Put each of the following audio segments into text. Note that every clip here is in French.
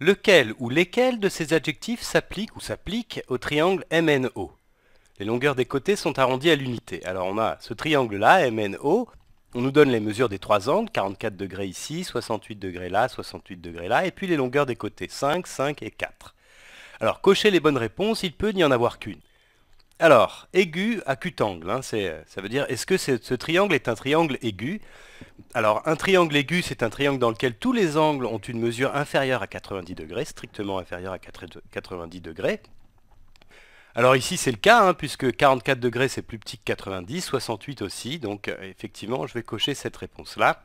Lequel ou lesquels de ces adjectifs s'applique ou s'applique au triangle MNO Les longueurs des côtés sont arrondies à l'unité. Alors on a ce triangle-là, MNO, on nous donne les mesures des trois angles, 44 degrés ici, 68 degrés là, 68 degrés là, et puis les longueurs des côtés, 5, 5 et 4. Alors cochez les bonnes réponses, il peut n'y en avoir qu'une. Alors, aigu à angle, hein, euh, ça veut dire est-ce que ce triangle est un triangle aigu Alors, un triangle aigu, c'est un triangle dans lequel tous les angles ont une mesure inférieure à 90 degrés, strictement inférieure à 90 degrés. Alors ici, c'est le cas, hein, puisque 44 degrés, c'est plus petit que 90, 68 aussi, donc euh, effectivement, je vais cocher cette réponse-là.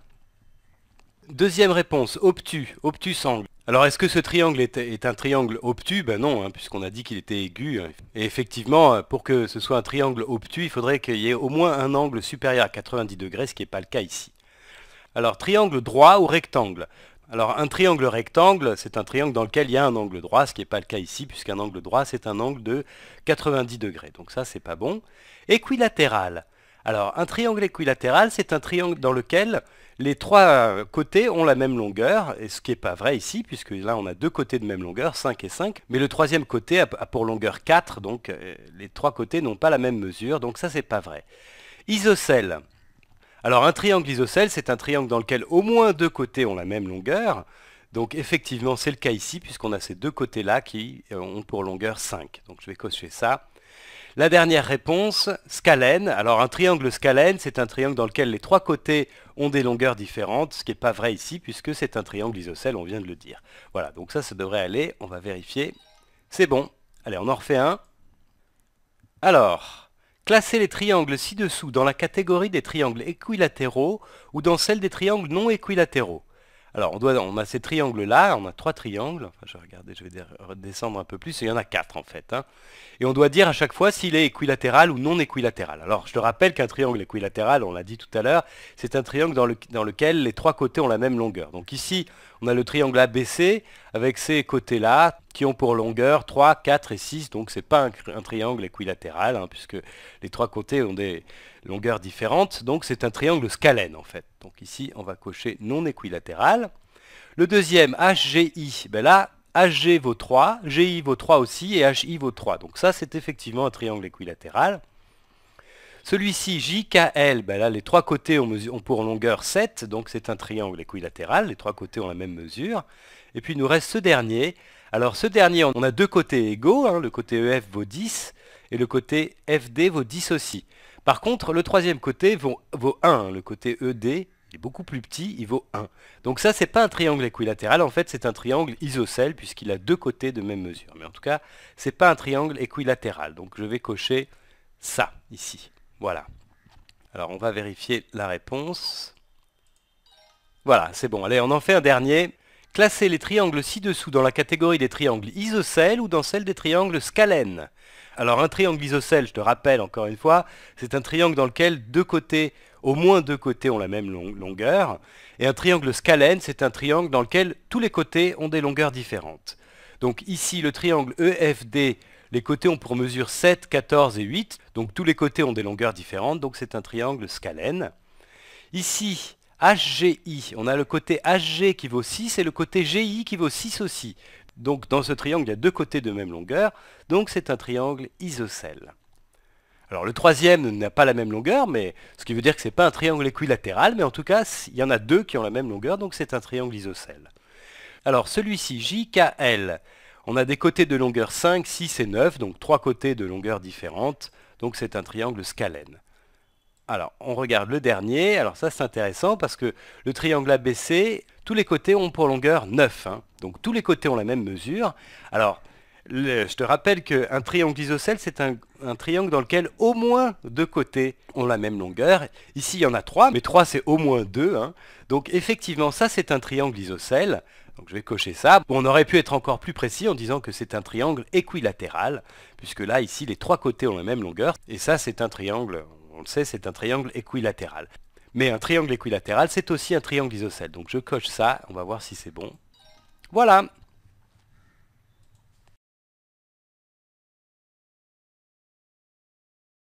Deuxième réponse, obtus, obtus angle. Alors est-ce que ce triangle est, un triangle obtus Ben non, hein, puisqu'on a dit qu'il était aigu. Hein. Et effectivement, euh, pour que ce soit un triangle obtus, il faudrait qu'il y ait au moins un angle supérieur à 90 degrés, ce qui n'est pas le cas ici. Alors triangle droit ou rectangle Alors un triangle rectangle, c'est un triangle dans lequel il y a un angle droit, ce qui n'est pas le cas ici, puisqu'un angle droit, c'est un angle de 90 degrés. Donc ça, c'est pas bon. Équilatéral. Alors un triangle équilatéral, c'est un triangle dans lequel les trois côtés ont la même longueur, ce qui n'est pas vrai ici, puisque là on a deux côtés de même longueur, 5 et 5, mais le troisième côté a pour longueur 4, donc euh, les trois côtés n'ont pas la même mesure, donc ça c'est pas vrai. Isocèle. Alors un triangle isocèle, c'est un triangle dans lequel au moins deux côtés ont la même longueur, donc effectivement c'est le cas ici, puisqu'on a ces deux côtés-là qui euh, ont pour longueur 5. Donc je vais cocher ça. La dernière réponse, scalène. Alors un triangle scalène, c'est un triangle dans lequel les trois côtés ont des longueurs différentes, ce qui n'est pas vrai ici puisque c'est un triangle isocèle, on vient de le dire. Voilà, donc ça, ça devrait aller, on va vérifier. C'est bon. Allez, on en refait un. Alors, classer les triangles ci-dessous dans la catégorie des triangles équilatéraux ou dans celle des triangles non équilatéraux. Alors, on, doit, a ces triangles-là, on a trois triangles. Enfin, je vais regarder, je vais redescendre un peu plus. Il y en a quatre, en fait. Hein. Et on doit dire à chaque fois s'il est équilatéral ou non équilatéral. Alors, je te rappelle qu'un triangle équilatéral, on l'a dit tout à l'heure, c'est un triangle dans, le, dans lequel les trois côtés ont la même longueur. Donc ici, on a le triangle ABC avec ces côtés-là qui ont pour longueur 3, 4 et 6. Donc ce n'est pas un, triangle équilatéral hein, puisque les trois côtés ont des longueurs différentes. Donc c'est un triangle scalène en fait. Donc ici on va cocher non équilatéral. Le deuxième, HGI, ben là, HG vaut 3, GI vaut 3 aussi et HI vaut 3. Donc ça c'est effectivement un triangle équilatéral. Celui-ci, JKL, ben là les trois côtés ont, pour longueur 7, donc c'est un triangle équilatéral, les trois côtés ont la même mesure. Et puis il nous reste ce dernier. Alors ce dernier, on a deux côtés égaux, hein, le côté EF vaut 10 et le côté FD vaut 10 aussi. Par contre, le troisième côté vaut, vaut 1, hein, le côté ED est beaucoup plus petit, il vaut 1. Donc ça, c'est pas un triangle équilatéral, en fait, c'est un triangle isocèle, puisqu'il a deux côtés de même mesure. Mais en tout cas, c'est pas un triangle équilatéral. Donc je vais cocher ça, ici. Voilà. Alors on va vérifier la réponse. Voilà, c'est bon. Allez, on en fait un dernier. Classez les triangles ci-dessous dans la catégorie des triangles isocèles ou dans celle des triangles scalènes. Alors un triangle isocèle, je te rappelle encore une fois, c'est un triangle dans lequel deux côtés, au moins deux côtés ont la même longueur. Et un triangle scalène, c'est un triangle dans lequel tous les côtés ont des longueurs différentes. Donc ici, le triangle EFD les côtés, ont pour mesure 7, 14 et 8. Donc tous les côtés ont des longueurs différentes. Donc c'est un triangle scalène. Ici, HGI, on a le côté HG qui vaut 6 et le côté GI qui vaut 6 aussi. Donc dans ce triangle, il y a deux côtés de même longueur. Donc c'est un triangle isocèle. Alors le troisième n'a pas la même longueur, mais ce qui veut dire que ce n'est pas un triangle équilatéral, mais en tout cas, il y en a deux qui ont la même longueur, donc c'est un triangle isocèle. Alors celui-ci, JKL, on a des côtés de longueur 5, 6 et 9, donc trois côtés de longueur différentes. Donc c'est un triangle scalène. Alors, on regarde le dernier. Alors ça, c'est intéressant parce que le triangle ABC, tous les côtés ont pour longueur 9. Hein. Donc tous les côtés ont la même mesure. Alors, je te rappelle qu'un triangle isocèle, c'est un, triangle dans lequel au moins deux côtés ont la même longueur. Ici, il y en a trois, mais trois, c'est au moins deux. Hein. Donc effectivement, ça, c'est un triangle isocèle. Donc je vais cocher ça. On aurait pu être encore plus précis en disant que c'est un triangle équilatéral, puisque là, ici, les trois côtés ont la même longueur. Et ça, c'est un triangle, on le sait, c'est un triangle équilatéral. Mais un triangle équilatéral, c'est aussi un triangle isocèle. Donc je coche ça, on va voir si c'est bon. Voilà